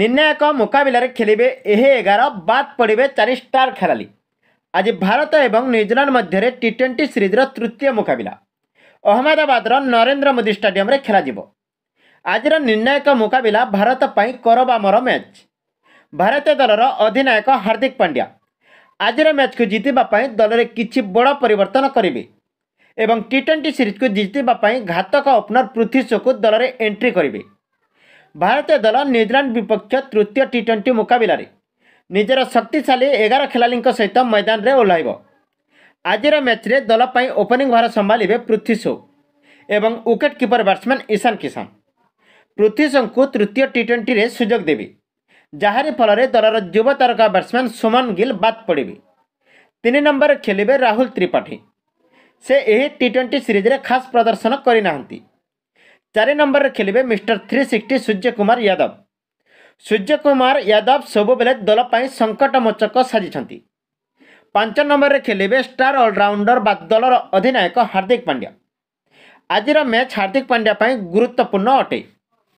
ନିର୍ଣ୍ଣାୟକ ମୁକାବିଲାରେ ଖେଳିବେ ଏହି ଏଗାର ବାଦ୍ ପଡ଼ିବେ ଚାରି ଷ୍ଟାର ଖେଳାଳି ଆଜି ଭାରତ ଏବଂ ନ୍ୟୁଜିଲାଣ୍ଡ ମଧ୍ୟରେ ଟି ଟ୍ୱେଣ୍ଟି ସିରିଜ୍ର ତୃତୀୟ ମୁକାବିଲା ଅହମ୍ମଦାବାଦର ନରେନ୍ଦ୍ର ମୋଦି ଷ୍ଟାଡିୟମରେ ଖେଳାଯିବ ଆଜିର ନିର୍ଣ୍ଣାୟକ ମୁକାବିଲା ଭାରତ ପାଇଁ କରବାମର ମ୍ୟାଚ୍ ଭାରତୀୟ ଦଳର ଅଧିନାୟକ ହାର୍ଦ୍ଦିକ ପାଣ୍ଡ୍ୟା ଆଜିର ମ୍ୟାଚ୍କୁ ଜିତିବା ପାଇଁ ଦଳରେ କିଛି ବଡ଼ ପରିବର୍ତ୍ତନ କରିବେ ଏବଂ ଟି ଟ୍ୱେଣ୍ଟି ସିରିଜ୍କୁ ଜିତିବା ପାଇଁ ଘାତକ ଓପନର୍ ପୃଥ୍ୱୀ ଶୋକୁ ଦଳରେ ଏଣ୍ଟ୍ରି କରିବେ ଭାରତୀୟ ଦଳ ନ୍ୟୁଜିଲାଣ୍ଡ ବିପକ୍ଷ ତୃତୀୟ ଟି ଟ୍ୱେଣ୍ଟି ମୁକାବିଲାରେ ନିଜର ଶକ୍ତିଶାଳୀ ଏଗାର ଖେଳାଳିଙ୍କ ସହିତ ମୈଦାନରେ ଓହ୍ଲାଇବ ଆଜିର ମ୍ୟାଚ୍ରେ ଦଳ ପାଇଁ ଓପନିଂ ଭାର ସମ୍ଭାଳିବେ ପୃଥ୍ୱୀ ସୋ ଏବଂ wicket keeper batsman Ishan Kishan Prithvi ସୋଙ୍କୁ ତୃତୀୟ ଟି ଟ୍ୱେଣ୍ଟିରେ ସୁଯୋଗ ଦେବି ଯାହାରି ଫଳରେ ଦଳର ଯୁବ ତାରକା ବ୍ୟାଟ୍ସମ୍ୟାନ୍ ସୁମନ ଗିଲ୍ ବାଦ୍ ପଡ଼ିବେ ତିନି ନମ୍ବରରେ ଖେଳିବେ ରାହୁଲ ତ୍ରିପାଠୀ ସେ ଏହି ଟି ଟ୍ୱେଣ୍ଟି ସିରିଜ୍ରେ ଖାସ୍ ପ୍ରଦର୍ଶନ କରିନାହାନ୍ତି ଚାରି ନମ୍ବରରେ ଖେଳିବେ mister three sixty Surya Kumar Yadav Surya Kumar Yadav ସବୁବେଳେ ଦଳ ପାଇଁ ସଙ୍କଟମୋଚକ ସାଜିଛନ୍ତି ପାଞ୍ଚ ନମ୍ବରରେ ଖେଳିବେ ଷ୍ଟାର୍ ଅଲରାଉଣ୍ଡର ବା ଦଳର ଅଧିନାୟକ ହାର୍ଦ୍ଦିକ ପାଣ୍ଡ୍ୟା ଆଜିର ମ୍ୟାଚ୍ ହାର୍ଦ୍ଦିକ ପାଣ୍ଡ୍ୟା ପାଇଁ ଗୁରୁତ୍ୱପୂର୍ଣ୍ଣ ଅଟେ